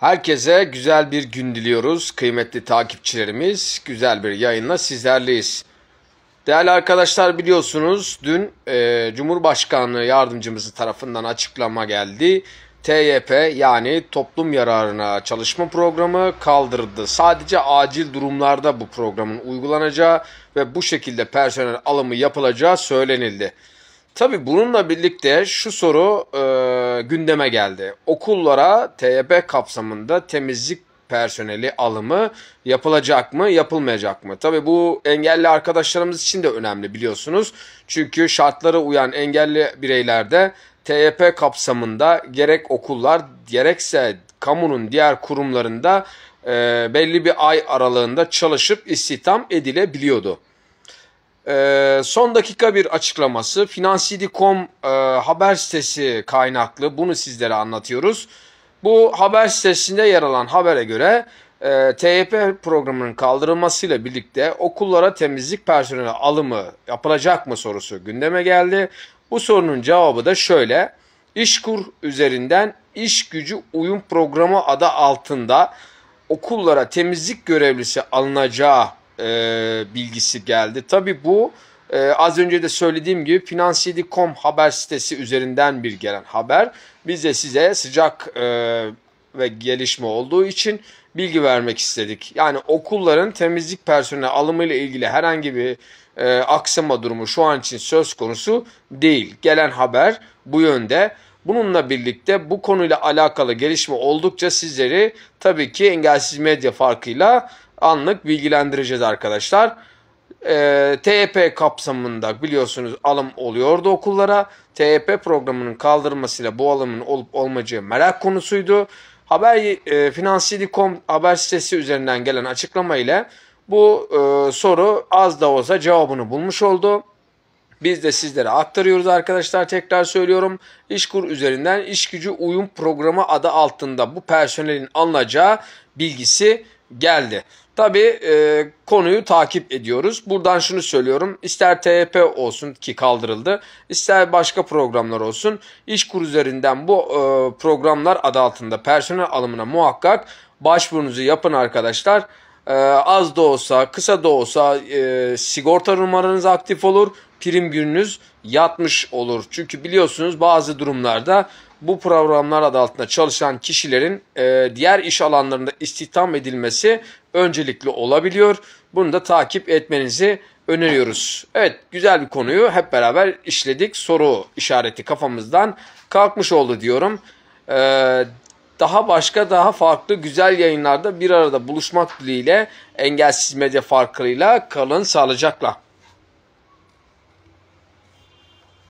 Herkese güzel bir gün diliyoruz kıymetli takipçilerimiz. Güzel bir yayınla sizlerleyiz. Değerli arkadaşlar biliyorsunuz dün e, Cumhurbaşkanlığı yardımcımızın tarafından açıklama geldi. TYP yani toplum yararına çalışma programı kaldırıldı. Sadece acil durumlarda bu programın uygulanacağı ve bu şekilde personel alımı yapılacağı söylenildi. Tabii bununla birlikte şu soru e, gündeme geldi. Okullara TYP kapsamında temizlik personeli alımı yapılacak mı, yapılmayacak mı? Tabii bu engelli arkadaşlarımız için de önemli biliyorsunuz. Çünkü şartları uyan engelli bireylerde TYP kapsamında gerek okullar gerekse kamunun diğer kurumlarında e, belli bir ay aralığında çalışıp istihdam edilebiliyordu. Ee, son dakika bir açıklaması. Finansidi.com e, haber sitesi kaynaklı. Bunu sizlere anlatıyoruz. Bu haber sitesinde yer alan habere göre e, TYP programının kaldırılmasıyla birlikte okullara temizlik personeli alımı yapılacak mı sorusu gündeme geldi. Bu sorunun cevabı da şöyle. İşkur üzerinden iş gücü uyum programı adı altında okullara temizlik görevlisi alınacağı e, bilgisi geldi. Tabi bu e, az önce de söylediğim gibi finansiyedi.com haber sitesi üzerinden bir gelen haber. Biz de size sıcak e, ve gelişme olduğu için bilgi vermek istedik. Yani okulların temizlik personeli alımıyla ilgili herhangi bir e, aksama durumu şu an için söz konusu değil. Gelen haber bu yönde. Bununla birlikte bu konuyla alakalı gelişme oldukça sizleri tabii ki engelsiz medya farkıyla anlık bilgilendireceğiz arkadaşlar. E, ee, TYP kapsamında biliyorsunuz alım oluyordu okullara. TYP programının kaldırılmasıyla bu alımın olup olmayacağı merak konusuydu. Haber e, Finansiyeli.com haber sitesi üzerinden gelen açıklama ile bu e, soru az da olsa cevabını bulmuş oldu. Biz de sizlere aktarıyoruz arkadaşlar tekrar söylüyorum. İşkur üzerinden iş gücü uyum programı adı altında bu personelin alınacağı bilgisi geldi. Tabii e, konuyu takip ediyoruz. Buradan şunu söylüyorum. İster TYP olsun ki kaldırıldı. ister başka programlar olsun. İşkur üzerinden bu e, programlar adı altında personel alımına muhakkak başvurunuzu yapın arkadaşlar. E, az da olsa kısa da olsa e, sigorta numaranız aktif olur prim gününüz yatmış olur. Çünkü biliyorsunuz bazı durumlarda bu programlar adı altında çalışan kişilerin e, diğer iş alanlarında istihdam edilmesi öncelikli olabiliyor. Bunu da takip etmenizi öneriyoruz. Evet güzel bir konuyu hep beraber işledik. Soru işareti kafamızdan kalkmış oldu diyorum. Ee, daha başka daha farklı güzel yayınlarda bir arada buluşmak dileğiyle engelsiz medya farkıyla kalın sağlıcakla.